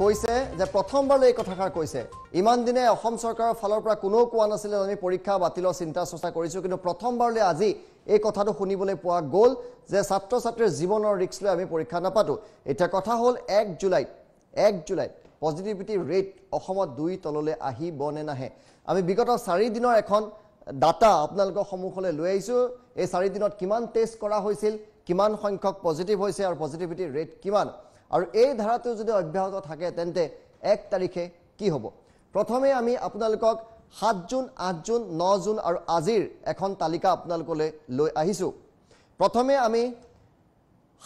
কৈছে যে প্ৰথমবাৰলৈ এই কথাষাৰ কৈছে ইমান দিনে অসম চৰকাৰৰ ফালৰ পৰা কোনেও কোৱা নাছিলে আমি পৰীক্ষা বাতিলৰ চিন্তা চৰ্চা কৰিছোঁ কিন্তু প্ৰথমবাৰলৈ আজি এই কথাটো শুনিবলৈ পোৱা গ'ল যে ছাত্ৰ ছাত্ৰীৰ জীৱনৰ ৰিক্স লৈ আমি পৰীক্ষা নাপাতোঁ এতিয়া কথা হ'ল এক জুলাইত এক জুলাইত পজিটিভিটি ৰেট অসমত দুই তললৈ আহিব নে নাহে আমি বিগত চাৰিদিনৰ এখন ডাটা আপোনালোকৰ সন্মুখলৈ লৈ আহিছোঁ এই চাৰিদিনত কিমান টেষ্ট কৰা হৈছিল কিমান সংখ্যক পজিটিভ হৈছে আৰু পজিটিভিটি ৰেট কিমান আৰু এই ধাৰাটো যদি অব্যাহত থাকে তেন্তে এক তাৰিখে কি হ'ব প্ৰথমে আমি আপোনালোকক সাত জুন আঠ জুন ন জুন আৰু আজিৰ এখন তালিকা আপোনালোকলৈ লৈ আহিছোঁ প্ৰথমে আমি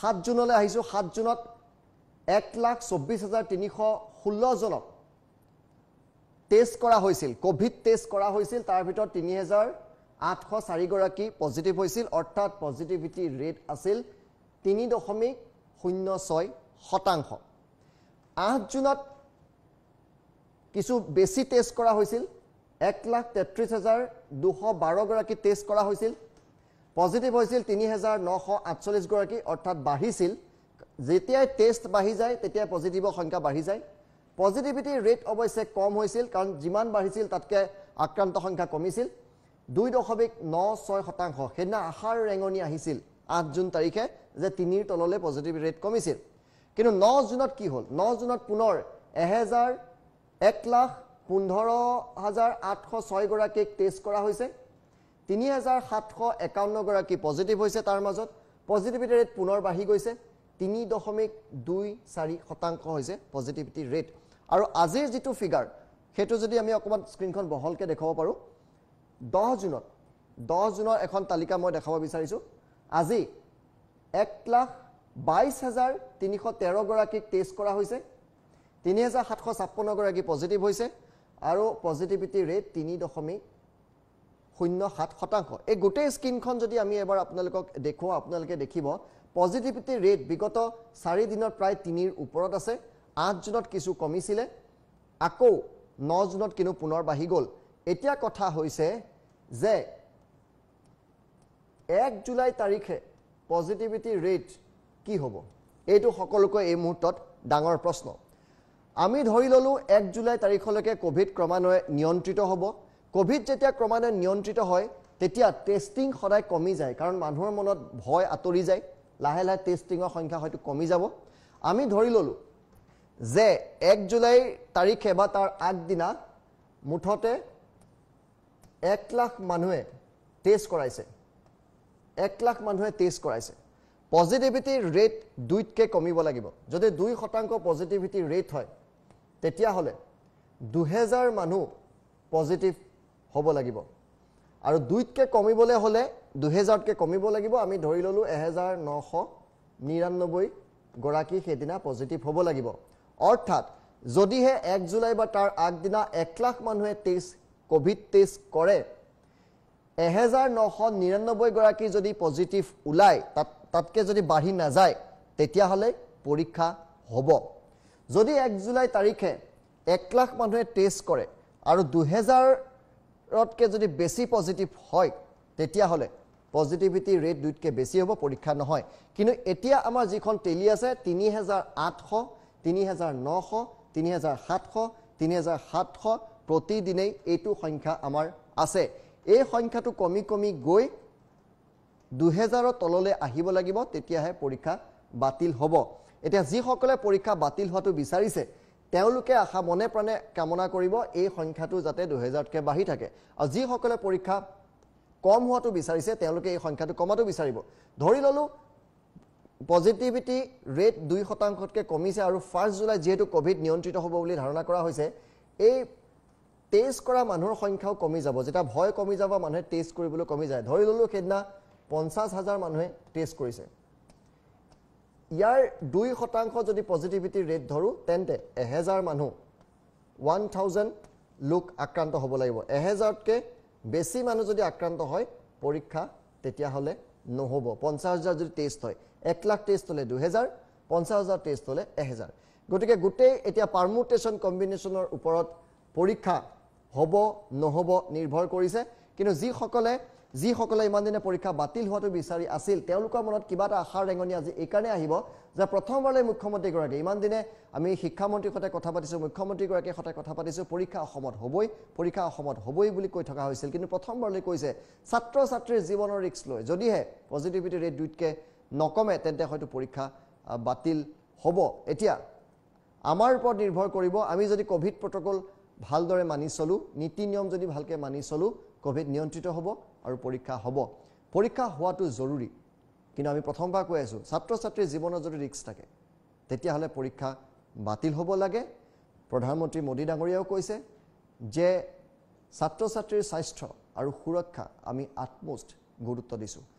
সাত জুনলৈ আহিছোঁ সাত জুনত এক লাখ চৌব্বিছ হাজাৰ তিনিশ ষোল্লজনক টেষ্ট কৰা হৈছিল ক'ভিড টেষ্ট কৰা হৈছিল তাৰ ভিতৰত তিনি হেজাৰ আঠশ চাৰিগৰাকী পজিটিভ হৈছিল অৰ্থাৎ পজিটিভিটি ৰেট আছিল তিনি দশমিক শূন্য ছয় শতাংশ আঠ জুনত কিছু বেছি টেষ্ট কৰা হৈছিল এক লাখ তেত্ৰিছ হাজাৰ দুশ বাৰগৰাকী টেষ্ট কৰা হৈছিল পজিটিভ হৈছিল তিনি হাজাৰ নশ আঠচল্লিছগৰাকী অৰ্থাৎ বাঢ়িছিল যেতিয়াই টেষ্ট বাঢ়ি যায় তেতিয়াই পজিটিভৰ সংখ্যা বাঢ়ি যায় পজিটিভিটি ৰেট অৱশ্যে কম হৈছিল কাৰণ যিমান বাঢ়িছিল তাতকৈ আক্ৰান্ত সংখ্যা কমিছিল দুই দশমিক ন ছয় শতাংশ সেইদিনা আশাৰ ৰেঙনি আহিছিল আঠ জুন তাৰিখে যে তিনিৰ তললৈ পজিটিভ ৰেট কমিছিল কিন্তু ন জুনত কি হ'ল ন জুনত পুনৰ এহেজাৰ এক লাখ পোন্ধৰ হাজাৰ আঠশ ছয়গৰাকীক টেষ্ট কৰা হৈছে তিনি হাজাৰ সাতশ একাৱন্নগৰাকী পজিটিভ হৈছে তাৰ মাজত পজিটিভিটি ৰেট পুনৰ বাঢ়ি গৈছে তিনি দশমিক দুই চাৰি শতাংশ হৈছে পজিটিভিটি ৰেট আৰু আজিৰ যিটো ফিগাৰ সেইটো যদি আমি অকণমান স্ক্ৰীণখন বহলকৈ দেখুৱাব পাৰোঁ দহ জুনত দহ জুনৰ এখন তালিকা মই দেখাব বিচাৰিছোঁ আজি এক লাখ বাইছ হাজাৰ তিনিশ তেৰগৰাকীক টেষ্ট কৰা হৈছে তিনি হাজাৰ সাতশ ছাপন্নগৰাকী পজিটিভ হৈছে আৰু পজিটিভিটি ৰেট তিনি দশমিক শূন্য সাত শতাংশ এই গোটেই স্কিনখন যদি আমি এবাৰ আপোনালোকক দেখুৱাওঁ আপোনালোকে দেখিব পজিটিভিটি ৰেট বিগত চাৰিদিনত প্ৰায় তিনিৰ ওপৰত আছে আঠ জুনত কিছু কমিছিলে আকৌ ন জুনত কিন্তু পুনৰ বাঢ়ি গ'ল এতিয়া কথা হৈছে যে এক জুলাই তাৰিখে পজিটিভিটি ৰেট কি হ'ব এইটো সকলোকে এই মুহূৰ্তত ডাঙৰ প্ৰশ্ন আমি ধৰি ললোঁ এক জুলাই তাৰিখলৈকে ক'ভিড ক্ৰমান্বয়ে নিয়ন্ত্ৰিত হ'ব ক'ভিড যেতিয়া ক্ৰমান্বয়ে নিয়ন্ত্ৰিত হয় তেতিয়া টেষ্টিং সদায় কমি যায় কাৰণ মানুহৰ মনত ভয় আঁতৰি যায় লাহে লাহে টেষ্টিঙৰ সংখ্যা হয়তো কমি যাব আমি ধৰি ললোঁ যে এক জুলাই তাৰিখে বা তাৰ আগদিনা মুঠতে এক লাখ মানুহে টেষ্ট কৰাইছে এক লাখ মানুহে টেষ্ট কৰাইছে পজিটিভিটি ৰেট দুইতকৈ কমিব লাগিব যদি দুই শতাংশ পজিটিভিটি ৰেট হয় তেতিয়াহ'লে দুহেজাৰ মানুহ পজিটিভ হ'ব লাগিব আৰু দুইতকৈ কমিবলৈ হ'লে দুহেজাৰতকৈ কমিব লাগিব আমি ধৰি ল'লোঁ এহেজাৰ নশ নিৰান্নব্বৈ গৰাকী সেইদিনা পজিটিভ হ'ব লাগিব অৰ্থাৎ যদিহে এক জুলাই বা তাৰ আগদিনা এক লাখ মানুহে টেষ্ট ক'ভিড টেষ্ট কৰে এহেজাৰ নশ নিৰান্নব্বৈগৰাকী যদি পজিটিভ ওলায় তাত তাতকৈ যদি বাঢ়ি নাযায় তেতিয়াহ'লে পৰীক্ষা হ'ব যদি এক জুলাই তাৰিখে এক লাখ মানুহে টেষ্ট কৰে আৰু দুহেজাৰতকৈ যদি বেছি পজিটিভ হয় তেতিয়াহ'লে পজিটিভিটি ৰেট দুইতকৈ বেছি হ'ব পৰীক্ষা নহয় কিন্তু এতিয়া আমাৰ যিখন টেলি আছে তিনি হেজাৰ আঠশ তিনি হেজাৰ নশ তিনি হেজাৰ সাতশ তিনি হেজাৰ সাতশ প্ৰতিদিনেই এইটো সংখ্যা আমাৰ আছে এই সংখ্যাটো কমি কমি গৈ দুহেজাৰৰ তললৈ আহিব লাগিব তেতিয়াহে পৰীক্ষা বাতিল হ'ব এতিয়া যিসকলে পৰীক্ষা বাতিল হোৱাটো বিচাৰিছে তেওঁলোকে আশা মনে প্ৰাণে কামনা কৰিব এই সংখ্যাটো যাতে দুহেজাৰতকৈ বাঢ়ি থাকে আৰু যিসকলে পৰীক্ষা কম হোৱাটো বিচাৰিছে তেওঁলোকে এই সংখ্যাটো কমাটো বিচাৰিব ধৰি ল'লোঁ পজিটিভিটি ৰেট দুই শতাংশতকৈ কমিছে আৰু ফাৰ্ষ্ট জুলাই যিহেতু ক'ভিড নিয়ন্ত্ৰিত হ'ব বুলি ধাৰণা কৰা হৈছে এই টেষ্ট কৰা মানুহৰ সংখ্যাও কমি যাব যেতিয়া ভয় কমি যাব মানুহে টেষ্ট কৰিবলৈ কমি যায় ধৰি ল'লোঁ সেইদিনা পঞ্চাছ হাজাৰ মানুহে টেষ্ট কৰিছে ইয়াৰ দুই শতাংশ যদি পজিটিভিটি ৰেট ধৰোঁ তেন্তে এহেজাৰ মানুহ ওৱান থাউজেণ্ড লোক আক্ৰান্ত হ'ব লাগিব এহেজাৰতকৈ বেছি মানুহ যদি আক্ৰান্ত হয় পৰীক্ষা তেতিয়াহ'লে নহ'ব পঞ্চাছ হাজাৰ যদি টেষ্ট হয় এক লাখ টেষ্ট হ'লে দুহেজাৰ পঞ্চাছ হাজাৰ টেষ্ট হ'লে এহেজাৰ গতিকে গোটেই এতিয়া পাৰ্মুটেশ্যন কম্বিনেশ্যনৰ ওপৰত পৰীক্ষা হ'ব নহ'ব নিৰ্ভৰ কৰিছে কিন্তু যিসকলে যিসকলে ইমান দিনে পৰীক্ষা বাতিল হোৱাটো বিচাৰি আছিল তেওঁলোকৰ মনত কিবা এটা আশাৰ ৰেঙনি আজি এইকাৰণে আহিব যে প্ৰথমবাৰলৈ মুখ্যমন্ত্ৰীগৰাকীয়ে ইমান দিনে আমি শিক্ষামন্ত্ৰীৰ সৈতে কথা পাতিছোঁ মুখ্যমন্ত্ৰীগৰাকীৰ সৈতে কথা পাতিছোঁ পৰীক্ষা অসমত হ'বই পৰীক্ষা অসমত হ'বই বুলি কৈ থকা হৈছিল কিন্তু প্ৰথমবাৰলৈ কৈছে ছাত্ৰ ছাত্ৰীৰ জীৱনৰ ৰিক্স লৈ যদিহে পজিটিভিটি ৰেট দুইতকৈ নকমে তেন্তে হয়তো পৰীক্ষা বাতিল হ'ব এতিয়া আমাৰ ওপৰত নিৰ্ভৰ কৰিব আমি যদি ক'ভিড প্ৰট'কল ভালদৰে মানি চলোঁ নীতি নিয়ম যদি ভালকৈ মানি চলোঁ ক'ভিড নিয়ন্ত্ৰিত হ'ব আৰু পৰীক্ষা হ'ব পৰীক্ষা হোৱাটো জৰুৰী কিন্তু আমি প্ৰথমবাৰ কৈ আছোঁ ছাত্ৰ ছাত্ৰীৰ জীৱনত যদি ৰিক্স থাকে তেতিয়াহ'লে পৰীক্ষা বাতিল হ'ব লাগে প্ৰধানমন্ত্ৰী মোদী ডাঙৰীয়াও কৈছে যে ছাত্ৰ ছাত্ৰীৰ স্বাস্থ্য আৰু সুৰক্ষা আমি আটমষ্ট গুৰুত্ব দিছোঁ